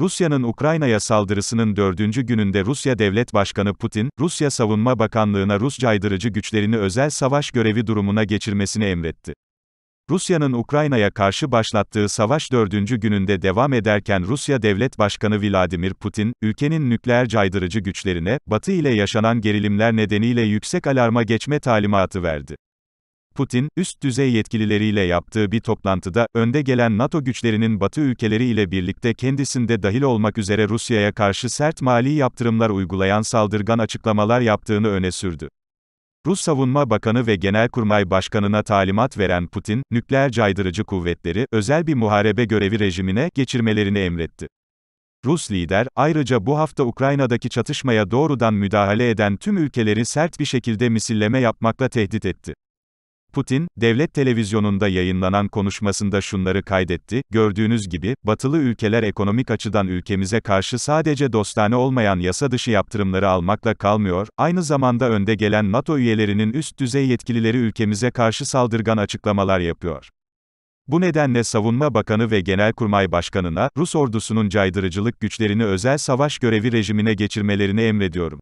Rusya'nın Ukrayna'ya saldırısının dördüncü gününde Rusya Devlet Başkanı Putin, Rusya Savunma Bakanlığı'na Rus caydırıcı güçlerini özel savaş görevi durumuna geçirmesini emretti. Rusya'nın Ukrayna'ya karşı başlattığı savaş dördüncü gününde devam ederken Rusya Devlet Başkanı Vladimir Putin, ülkenin nükleer caydırıcı güçlerine, Batı ile yaşanan gerilimler nedeniyle yüksek alarma geçme talimatı verdi. Putin, üst düzey yetkilileriyle yaptığı bir toplantıda, önde gelen NATO güçlerinin Batı ülkeleri ile birlikte kendisinde dahil olmak üzere Rusya'ya karşı sert mali yaptırımlar uygulayan saldırgan açıklamalar yaptığını öne sürdü. Rus Savunma Bakanı ve Genelkurmay Başkanı'na talimat veren Putin, nükleer caydırıcı kuvvetleri, özel bir muharebe görevi rejimine geçirmelerini emretti. Rus lider, ayrıca bu hafta Ukrayna'daki çatışmaya doğrudan müdahale eden tüm ülkeleri sert bir şekilde misilleme yapmakla tehdit etti. Putin, devlet televizyonunda yayınlanan konuşmasında şunları kaydetti, gördüğünüz gibi, batılı ülkeler ekonomik açıdan ülkemize karşı sadece dostane olmayan yasa dışı yaptırımları almakla kalmıyor, aynı zamanda önde gelen NATO üyelerinin üst düzey yetkilileri ülkemize karşı saldırgan açıklamalar yapıyor. Bu nedenle Savunma Bakanı ve Genelkurmay Başkanı'na, Rus ordusunun caydırıcılık güçlerini özel savaş görevi rejimine geçirmelerini emrediyorum.